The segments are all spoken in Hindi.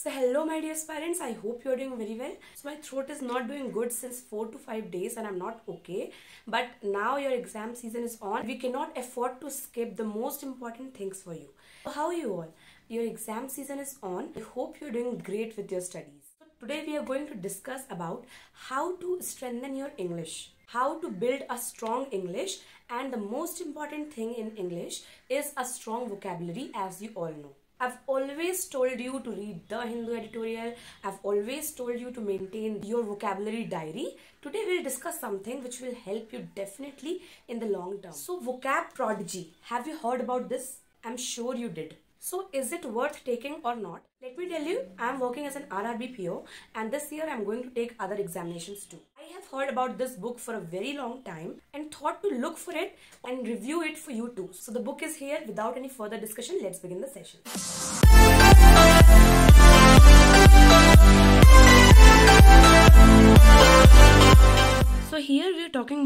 So hello my dear parents, I hope you are doing very well. So my throat is not doing good since 4 to 5 days and I'm not okay. But now your exam season is on. We cannot afford to skip the most important things for you. So how are you all? Your exam season is on. I hope you're doing great with your studies. So today we are going to discuss about how to strengthen your English how to build a strong English and the most important thing in English is a strong vocabulary as you all know. I've always told you to read the Hindu editorial. I've always told you to maintain your vocabulary diary. Today we'll discuss something which will help you definitely in the long term. So vocab prodigy. Have you heard about this? I'm sure you did. So is it worth taking or not? Let me tell you, I'm working as an RRBPO and this year I'm going to take other examinations too have heard about this book for a very long time and thought to look for it and review it for you too. So the book is here. Without any further discussion, let's begin the session.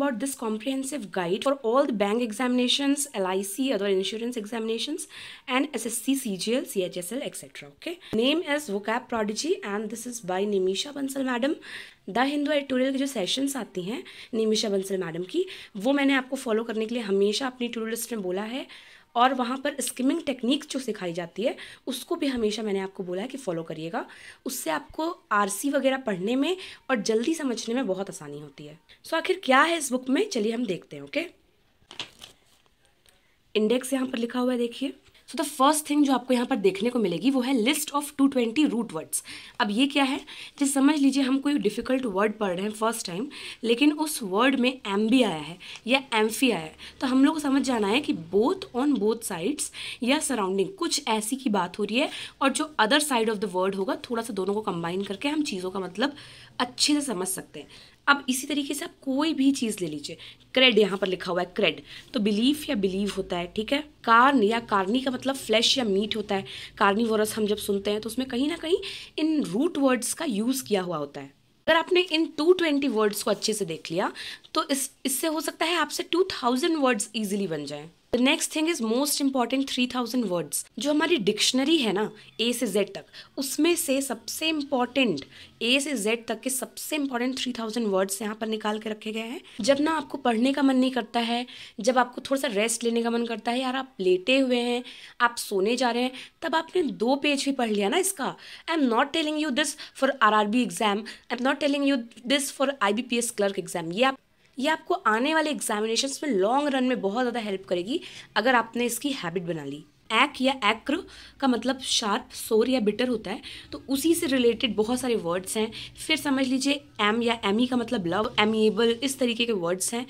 about this comprehensive guide for all the bank examinations, LIC, other insurance examinations, and SSC, CGL, CHSL, etc. Okay. Name is Vocab Prodigy, and this is by Nimisha Bansal Madam. The Hindu editorial की जो सेशंस आती हैं निमिषा बंसल मैडम की वो मैंने आपको फॉलो करने के लिए हमेशा अपनी टू लिस्ट में बोला है और वहाँ पर स्किमिंग टेक्निक जो सिखाई जाती है उसको भी हमेशा मैंने आपको बोला है कि फॉलो करिएगा उससे आपको आर वगैरह पढ़ने में और जल्दी समझने में बहुत आसानी होती है सो आखिर क्या है इस बुक में चलिए हम देखते हैं ओके इंडेक्स यहाँ पर लिखा हुआ है देखिए सो द फर्स्ट थिंग जो आपको यहाँ पर देखने को मिलेगी वो है list of two twenty root words अब ये क्या है जैसे समझ लीजिए हम कोई डिफिकल्ट वर्ड पढ़ रहे हैं फर्स्ट टाइम लेकिन उस वर्ड में एम भी आया है या एम फी आया है तो हम लोग को समझ जाना है कि बोथ ऑन बोथ साइड्स या सराउंडिंग कुछ ऐसी की बात हो रही है और जो other side of the word होगा थोड़ा सा दोनों को कंबाइन करके हम चीज़ों का मतलब अच्छे से समझ सकते हैं अब इसी तरीके से आप कोई भी चीज़ ले लीजिए क्रेड यहाँ पर लिखा हुआ है क्रेड तो बिलीफ या बिलीव होता है ठीक है कार्न या कार्नी का मतलब फ्लैश या मीट होता है कार्निवोरस हम जब सुनते हैं तो उसमें कहीं ना कहीं इन रूट वर्ड्स का यूज़ किया हुआ होता है अगर आपने इन 220 वर्ड्स को अच्छे से देख लिया तो इस इससे हो सकता है आपसे 2000 वर्ड्स इजीली बन जाएं the next thing is most important three thousand words जो हमारी डिक्शनरी है ना ए से जेड तक उसमें से सबसे इंपॉर्टेंट ए से जेड तक के सबसे इंपॉर्टेंट थ्री थाउजेंड वर्ड्स यहाँ पर निकाल के रखे गए हैं जब ना आपको पढ़ने का मन नहीं करता है जब आपको थोड़ा सा रेस्ट लेने का मन करता है यार आप लेटे हुए हैं आप सोने जा रहे हैं तब आपने दो पेज भी पढ़ लिया ना इसका I am not telling you this for R R B exam I am not telling you this for I B P S clerk exam ये आप ये आपको आने वाले एग्जामिनेशन में लॉन्ग रन में बहुत ज़्यादा हेल्प करेगी अगर आपने इसकी हैबिट बना ली एक या एक्र का मतलब शार्प सोर या बिटर होता है तो उसी से रिलेटेड बहुत सारे वर्ड्स हैं फिर समझ लीजिए एम या ई e का मतलब लव एमिएबल इस तरीके के वर्ड्स हैं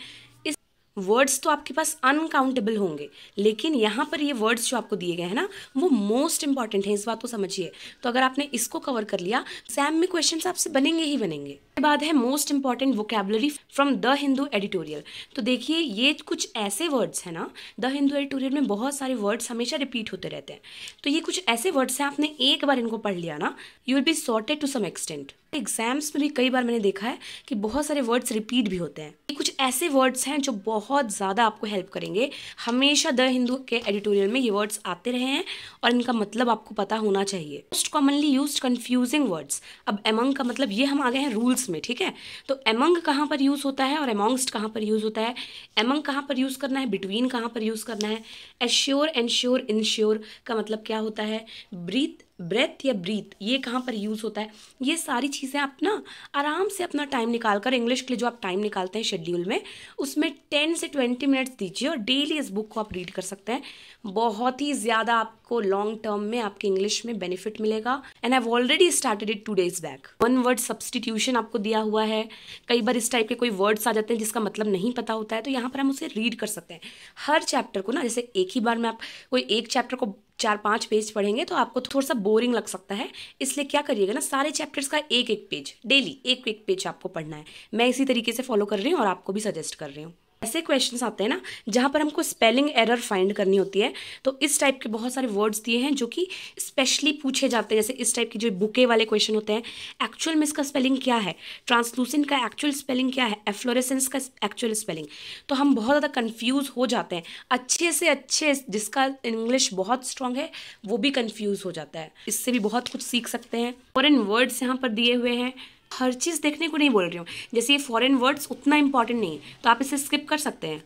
वर्ड्स तो आपके पास अनकाउंटेबल होंगे लेकिन यहाँ पर ये वर्ड्स जो आपको दिए गए हैं ना वो मोस्ट इंपॉर्टेंट है इस बात को समझिए तो अगर आपने इसको कवर कर लिया सैम में क्वेश्चन आपसे बनेंगे ही बनेंगे बाद है most important vocabulary from the Hindu editorial तो देखिए ये कुछ ऐसे वर्ड्स हैं ना द हिंदू एडिटोरियल में बहुत सारे वर्ड्स हमेशा रिपीट होते रहते हैं तो ये कुछ ऐसे वर्ड्स हैं आपने एक बार इनको पढ़ लिया ना you will be sorted to some extent exams में भी कई बार मैंने देखा है कि बहुत सारे वर्ड्स रिपीट भी होते हैं ये कुछ ऐसे वर्ड्स हैं जो बहुत ज़्यादा आपको हेल्प करेंगे हमेशा द हिंदू के एडिटोरियल में ये वर्ड्स आते रहे हैं और इनका मतलब आपको पता होना चाहिए most commonly use confusing words अब एमंग का मतलब ये हम आ गए हैं रूल्स में ठीक है तो एमंग कहाँ पर यूज़ होता है और एमोंगस्ट कहाँ पर यूज़ होता है एमंग कहाँ पर यूज़ करना है बिटवीन कहाँ पर यूज़ करना है एश्योर एनश्योर इनश्योर का मतलब क्या होता है ब्रीथ ब्रेथ या ब्रीथ ये कहाँ पर यूज़ होता है ये सारी चीज़ें आप ना आराम से अपना टाइम निकाल कर इंग्लिश के लिए जो आप टाइम निकालते हैं शेड्यूल में उसमें टेन से ट्वेंटी मिनट्स दीजिए और डेली इस बुक को आप रीड कर सकते हैं बहुत ही ज़्यादा आपको लॉन्ग टर्म में आपके इंग्लिश में बेनिफिट मिलेगा and I already started it two days back one word substitution आपको दिया हुआ है कई बार इस टाइप के कोई वर्ड्स आ जाते हैं जिसका मतलब नहीं पता होता है तो यहाँ पर हम उसे रीड कर सकते हैं हर चैप्टर को ना जैसे एक ही बार में आप कोई एक चैप्टर को चार पाँच पेज पढ़ेंगे तो आपको थोड़ा सा बोरिंग लग सकता है इसलिए क्या करिएगा ना सारे चैप्टर्स का एक एक पेज डेली एक एक पेज आपको पढ़ना है मैं इसी तरीके से फॉलो कर रही हूँ और आपको भी सजेस्ट कर रही हूँ ऐसे क्वेश्चन आते हैं ना जहाँ पर हमको स्पेलिंग एरर फाइंड करनी होती है तो इस टाइप के बहुत सारे वर्ड्स दिए हैं जो कि स्पेशली पूछे जाते हैं जैसे इस टाइप के जो बुके वाले क्वेश्चन होते हैं एक्चुअल में इसका स्पेलिंग क्या है ट्रांसलूसिन का एक्चुअल स्पेलिंग क्या है एफ्लोरेसेंस का एक्चुअल स्पेलिंग तो हम बहुत ज़्यादा कन्फ्यूज हो जाते हैं अच्छे से अच्छे जिसका इंग्लिश बहुत स्ट्रांग है वो भी कन्फ्यूज हो जाता है इससे भी बहुत कुछ सीख सकते हैं फॉरन वर्ड्स यहाँ पर दिए हुए हैं हर चीज़ देखने को नहीं बोल रही हूँ जैसे ये फॉरेन वर्ड्स उतना इंपॉर्टेंट नहीं है तो आप इसे स्किप कर सकते हैं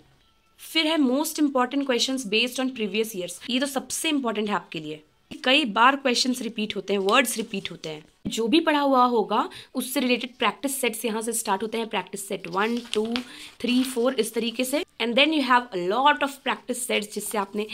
फिर है most important question based on previous years ये तो सबसे इंपॉर्टेंट है आपके लिए कई बार क्वेश्चन रिपीट होते हैं वर्ड्स रिपीट होते हैं जो भी पढ़ा हुआ होगा उससे रिलेटेड प्रैक्टिस सेट्स यहाँ से स्टार्ट होते हैं practice set one two three four इस तरीके से and then you have a lot of practice sets जिससे आपने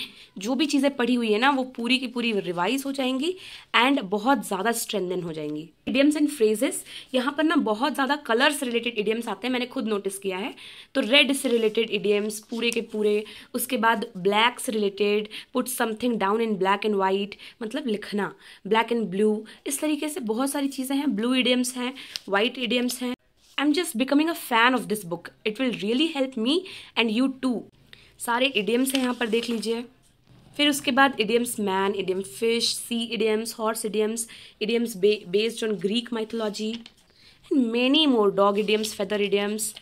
जो भी चीज़ें पढ़ी हुई है ना वो पूरी की पूरी रिवाइज हो जाएंगी एंड बहुत ज़्यादा स्ट्रेंदन हो जाएंगी इडियम्स एंड फ्रेजेस यहाँ पर ना बहुत ज़्यादा कलर रिलेटेड इडियम्स आते हैं मैंने खुद नोटिस किया है तो रेड से रिलेटेड इडियम्स पूरे के पूरे उसके बाद ब्लैक से related put something down in black and white मतलब लिखना ब्लैक एंड ब्लू इस तरीके से बहुत बहुत सारी चीज़ें हैं ब्लू इडियम्स हैं वाइट इडियम्स हैं I am just becoming a fan of this book it will really help me and you too सारे इडियम्स हैं यहाँ पर देख लीजिए फिर उसके बाद idioms man idiom fish sea idioms horse idioms idioms based on Greek mythology and many more dog idioms feather idioms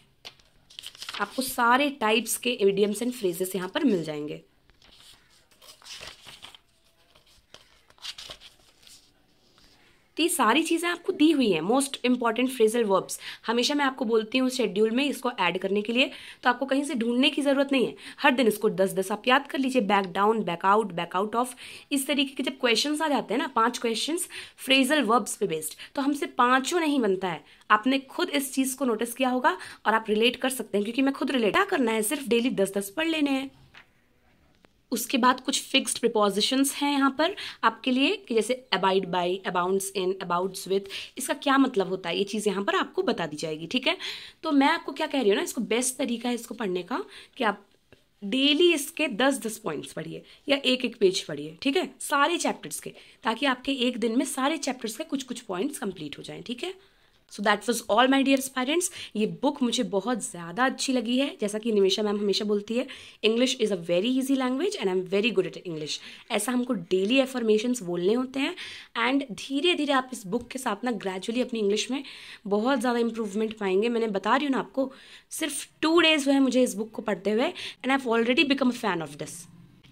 आपको सारे टाइप्स के इडियम्स एंड फ्रेजेस यहाँ पर मिल जाएंगे तो ये सारी चीज़ें आपको दी हुई हैं मोस्ट इंपॉर्टेंट फ्रेजल वर्ब्स हमेशा मैं आपको बोलती हूँ शेड्यूल में इसको ऐड करने के लिए तो आपको कहीं से ढूंढने की ज़रूरत नहीं है हर दिन इसको दस दस आप याद कर लीजिए back down back out back out of इस तरीके के जब क्वेश्चन आ जाते हैं ना पाँच क्वेश्चन फ्रेजल वर्ब्स पे बेस्ड तो हमसे पाँचों नहीं बनता है आपने खुद इस चीज़ को नोटिस किया होगा और आप रिलेट कर सकते हैं क्योंकि मैं खुद रिलेट क्या करना है सिर्फ डेली दस दस पढ़ लेने हैं उसके बाद कुछ फिक्स्ड प्रिपोजिशंस हैं यहाँ पर आपके लिए कि जैसे abide by abounds in abounds with इसका क्या मतलब होता है ये चीज़ यहाँ पर आपको बता दी जाएगी ठीक है तो मैं आपको क्या कह रही हूँ ना इसको बेस्ट तरीका है इसको पढ़ने का कि आप डेली इसके दस दस पॉइंट्स पढ़िए या एक एक पेज पढ़िए ठीक है सारे चैप्टर्स के ताकि आपके एक दिन में सारे चैप्टर्स के कुछ कुछ पॉइंट्स कंप्लीट हो जाएँ ठीक है so that was all my dear parents ये बुक मुझे बहुत ज़्यादा अच्छी लगी है जैसा कि निमेशा मैम हमेशा बोलती है English is a very easy language and I am very good at English ऐसा हमको डेली एफर्मेशंस बोलने होते हैं एंड धीरे धीरे आप इस बुक के साथ ना ग्रेजुअली अपनी इंग्लिश में बहुत ज़्यादा इंप्रूवमेंट पाएंगे मैंने बता रही हूँ ना आपको सिर्फ टू डेज़ हुए हैं मुझे इस बुक को पढ़ते हुए and I already become a fan of this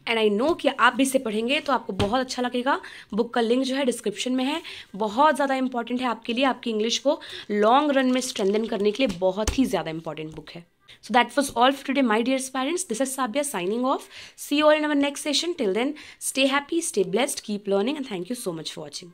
and I know कि आप भी इसे पढ़ेंगे तो आपको बहुत अच्छा लगेगा बुक का लिंक जो है डिस्क्रिप्शन में है बहुत ज़्यादा इंपॉर्टेंट है आपके लिए आपकी इंग्लिश को लॉन्ग रन में स्ट्रेंदन करने के लिए बहुत ही ज़्यादा इंपॉर्टेंट बुक है so that was all for today my dears parents this is Sabia signing off see all in our next session till then stay happy stay blessed keep learning and thank you so much for watching